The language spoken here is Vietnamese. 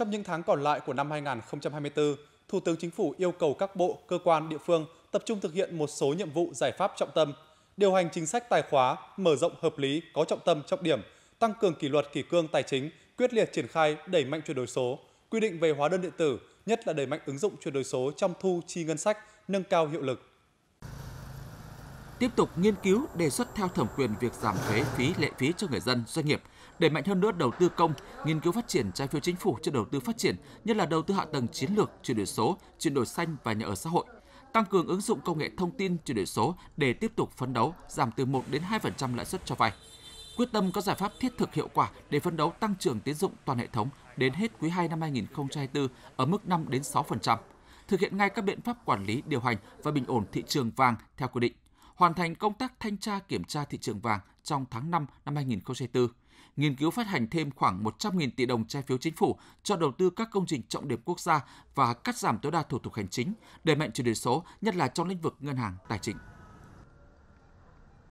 Trong những tháng còn lại của năm 2024, Thủ tướng Chính phủ yêu cầu các bộ, cơ quan, địa phương tập trung thực hiện một số nhiệm vụ giải pháp trọng tâm, điều hành chính sách tài khóa, mở rộng hợp lý, có trọng tâm, trọng điểm, tăng cường kỷ luật kỷ cương tài chính, quyết liệt triển khai đẩy mạnh chuyển đổi số, quy định về hóa đơn điện tử, nhất là đẩy mạnh ứng dụng chuyển đổi số trong thu chi ngân sách, nâng cao hiệu lực tiếp tục nghiên cứu đề xuất theo thẩm quyền việc giảm thuế phí lệ phí cho người dân, doanh nghiệp, đẩy mạnh hơn nữa đầu tư công, nghiên cứu phát triển trái phiếu chính phủ cho đầu tư phát triển, nhất là đầu tư hạ tầng chiến lược, chuyển đổi số, chuyển đổi xanh và nhà ở xã hội, tăng cường ứng dụng công nghệ thông tin chuyển đổi số để tiếp tục phấn đấu giảm từ 1 đến 2% lãi suất cho vay. Quyết tâm có giải pháp thiết thực hiệu quả để phấn đấu tăng trưởng tiến dụng toàn hệ thống đến hết quý 2 năm 2024 ở mức 5 đến 6%, thực hiện ngay các biện pháp quản lý điều hành và bình ổn thị trường vàng theo quy định hoàn thành công tác thanh tra kiểm tra thị trường vàng trong tháng 5 năm 2024, nghiên cứu phát hành thêm khoảng 100.000 tỷ đồng trái phiếu chính phủ cho đầu tư các công trình trọng điểm quốc gia và cắt giảm tối đa thủ tục hành chính, đẩy mạnh chuyển đổi số, nhất là trong lĩnh vực ngân hàng, tài chính.